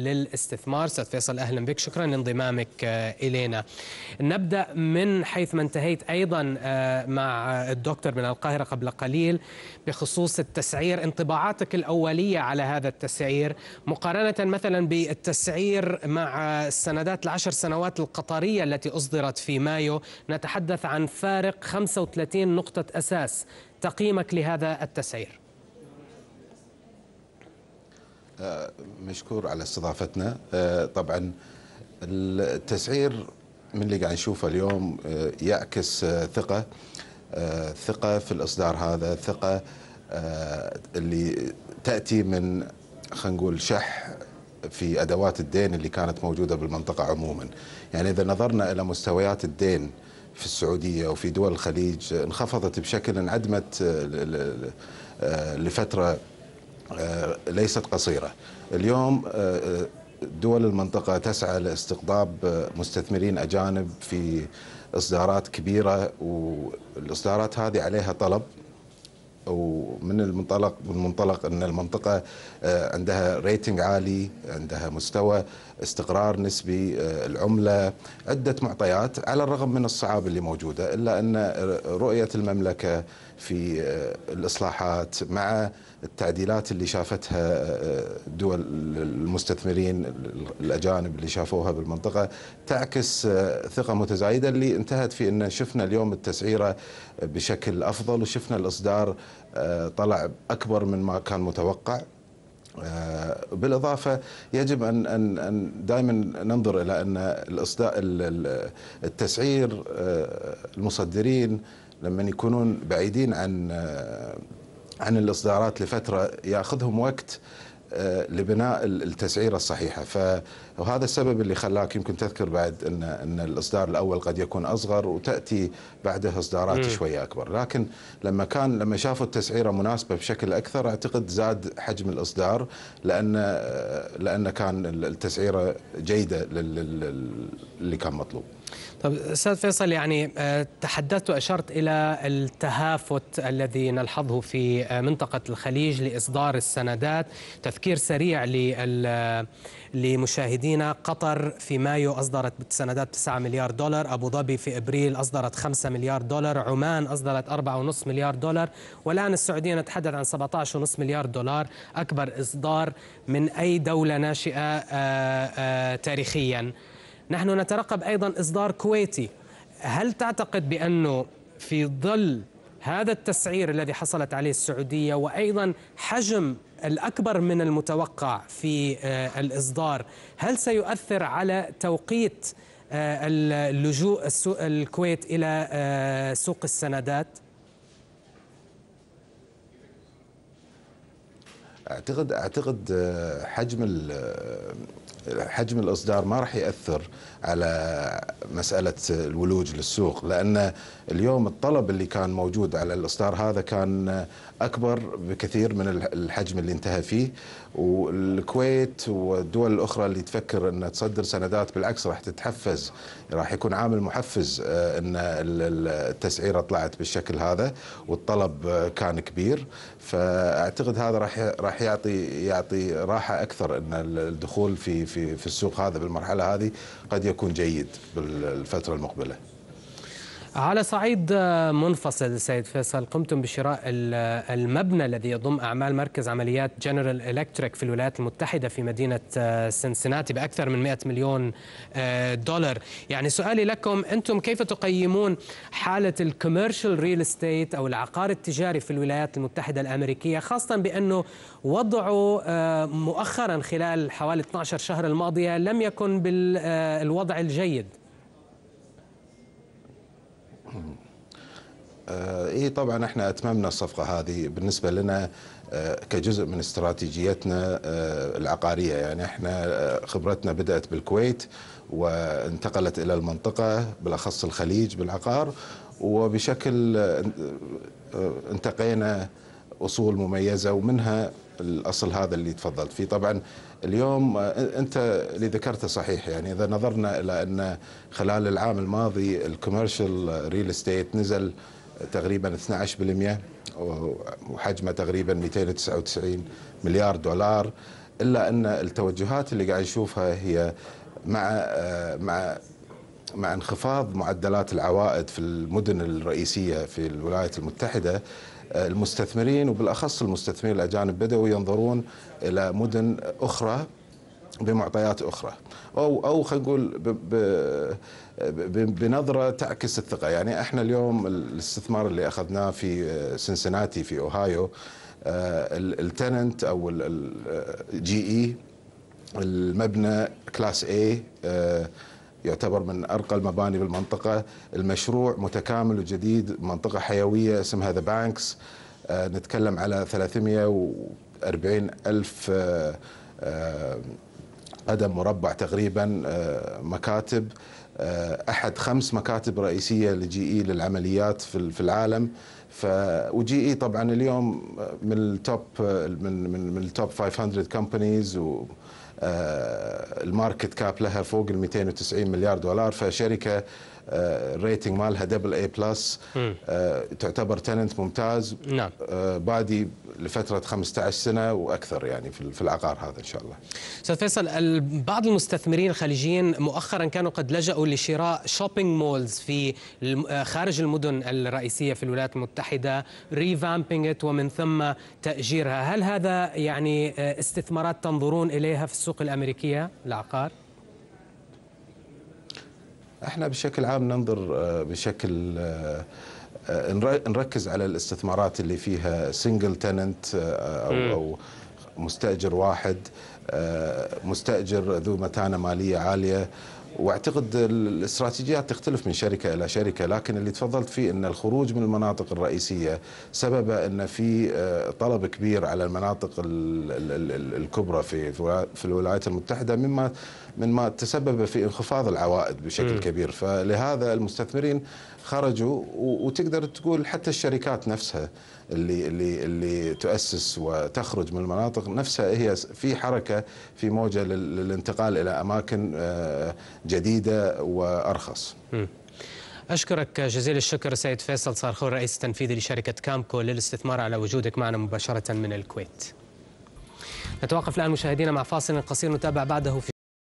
للاستثمار استاذ فيصل اهلا بك شكرا لانضمامك آه، الينا نبدا من حيث ما انتهيت ايضا آه، مع الدكتور من القاهره قبل قليل بخصوص التسعير انطباعاتك الاوليه على هذا التسعير مقارنه مثلا بالتسعير مع السندات العشر سنوات القطريه التي اصدرت في مايو نتحدث عن فارق 35 نقطه اساس تقييمك لهذا التسعير مشكور على استضافتنا آه، طبعا التسعير من اللي قاعد نشوفه اليوم آه، يعكس آه، ثقة ثقة في الإصدار هذا ثقة اللي تأتي من خلينا نقول شح في أدوات الدين اللي كانت موجودة بالمنطقة عموما يعني إذا نظرنا إلى مستويات الدين في السعودية وفي دول الخليج انخفضت بشكل انعدمت لفترة آه، ليست قصيرة اليوم آه، آه، دول المنطقة تسعى لاستقطاب مستثمرين أجانب في إصدارات كبيرة والإصدارات هذه عليها طلب ومن المنطلق من منطلق ان المنطقه آه، عندها ريتنج عالي عندها مستوى استقرار نسبي آه، العمله عده معطيات على الرغم من الصعاب اللي موجوده الا ان رؤيه المملكه في آه، الاصلاحات مع التعديلات اللي شافتها دول المستثمرين الاجانب اللي شافوها بالمنطقه تعكس ثقه متزايده اللي انتهت في ان شفنا اليوم التسعيره بشكل افضل وشفنا الاصدار آه، طلع اكبر من ما كان متوقع آه، بالاضافه يجب ان ان ان دائما ننظر الى ان الاصداء التسعير آه، المصدرين لما يكونون بعيدين عن عن الاصدارات لفتره ياخذهم وقت آه، لبناء التسعيره الصحيحه فهذا السبب اللي خلاك يمكن تذكر بعد ان ان الاصدار الاول قد يكون اصغر وتاتي بعده اصدارات م. شويه اكبر لكن لما كان لما شافوا التسعيره مناسبه بشكل اكثر اعتقد زاد حجم الاصدار لان آه، لان كان التسعيره جيده اللي كان مطلوب طيب استاذ فيصل يعني آه، تحدثت واشرت الى التهافت الذي نلحظه في آه، منطقه الخليج لاصدار السندات، تذكير سريع آه، لمشاهدينا قطر في مايو اصدرت سندات 9 مليار دولار، ابو ظبي في ابريل اصدرت 5 مليار دولار، عمان اصدرت 4.5 مليار دولار، والان السعوديه نتحدث عن 17.5 مليار دولار، اكبر اصدار من اي دوله ناشئه تاريخيا. نحن نترقب أيضا إصدار كويتي هل تعتقد بأنه في ظل هذا التسعير الذي حصلت عليه السعودية وأيضا حجم الأكبر من المتوقع في آه، الإصدار هل سيؤثر على توقيت آه، اللجوء الكويت إلى آه، سوق السندات؟ اعتقد اعتقد آه، حجم آه، حجم الاصدار ما راح ياثر على مساله الولوج للسوق لان اليوم الطلب اللي كان موجود على الاصدار هذا كان اكبر بكثير من الحجم اللي انتهى فيه والكويت والدول الاخرى اللي تفكر ان تصدر سندات بالعكس راح تتحفز راح يكون عامل محفز آه، ان التسعيره طلعت بالشكل هذا والطلب كان كبير فاعتقد هذا راح راح يعطي يعطي راحه اكثر ان الدخول في في في السوق هذا بالمرحله هذه قد يكون جيد بالفتره المقبله على صعيد آه، منفصل سيد فيصل قمتم بشراء آه، المبنى الذي يضم أعمال مركز عمليات جنرال إلكتريك في الولايات المتحدة في مدينة آه، سنسناتي بأكثر من 100 مليون دولار يعني سؤالي لكم أنتم كيف تقيمون حالة الكوميرشال ريل استيت أو العقار التجاري في الولايات المتحدة الأمريكية خاصة بأنه وضعه مؤخرا خلال حوالي 12 شهر الماضية لم يكن بالوضع الجيد آه، إيه طبعا احنا اتممنا الصفقه هذه بالنسبه لنا آه، كجزء من استراتيجيتنا آه، العقاريه يعني احنا خبرتنا بدات بالكويت وانتقلت الى المنطقه بالاخص الخليج بالعقار وبشكل انتقينا اصول مميزه ومنها الاصل هذا اللي تفضلت فيه طبعا اليوم انت اللي ذكرته صحيح يعني اذا نظرنا الى ان خلال العام الماضي الكوميرشال ريل استيت نزل تقريبا 12% وحجمه تقريبا 299 مليار دولار الا ان التوجهات اللي قاعد نشوفها هي مع مع مع انخفاض معدلات العوائد في المدن الرئيسيه في الولايات المتحده المستثمرين وبالاخص المستثمرين الاجانب بداوا ينظرون الى مدن اخرى بمعطيات اخرى او او خلينا نقول بنظره تعكس الثقه يعني احنا اليوم الاستثمار اللي اخذناه في آه، سنسناتي في اوهايو آه، التننت او الجي آه، اي المبنى كلاس اي يعتبر من ارقى المباني بالمنطقه المشروع متكامل وجديد منطقه حيويه اسمها ذا بانكس نتكلم على 340 الف قدم مربع تقريبا آه، مكاتب آه، احد خمس مكاتب رئيسيه لجي اي للعمليات في العالم ف وجي اي طبعا اليوم آه، من التوب من من, من التوب 500 كومبانيز و الماركت كاب لها فوق ال 290 مليار دولار فشركه الريتنج آه، مالها دبل اي بلس تعتبر تننت ممتاز نعم آه، بادي لفتره 15 سنه واكثر يعني في العقار هذا ان شاء الله. استاذ فيصل بعض المستثمرين الخليجيين مؤخرا كانوا قد لجأوا لشراء شوبينج مولز في آه، خارج المدن الرئيسيه في الولايات المتحده ريفامبينج ومن ثم تاجيرها، هل هذا يعني استثمارات تنظرون اليها في السوق الامريكيه العقار؟ احنا بشكل عام ننظر آه، بشكل آه، آه، نركز على الاستثمارات اللي فيها سنجل تننت او, أو مستاجر واحد مستاجر ذو متانه ماليه عاليه واعتقد الاستراتيجيات تختلف من شركه الى شركه لكن اللي تفضلت فيه ان الخروج من المناطق الرئيسيه سبب ان في طلب كبير على المناطق الكبرى في في الولايات المتحده مما من ما تسبب في انخفاض العوائد بشكل م. كبير فلهذا المستثمرين خرجوا وتقدر تقول حتى الشركات نفسها اللي اللي اللي تؤسس وتخرج من المناطق نفسها هي في حركه في موجه للانتقال الى اماكن آه، جديده وارخص. م. أشكرك جزيل الشكر سيد فيصل صارخور رئيس التنفيذي لشركة كامكو للاستثمار على وجودك معنا مباشرة من الكويت نتوقف الآن مشاهدينا مع فاصل قصير نتابع بعده في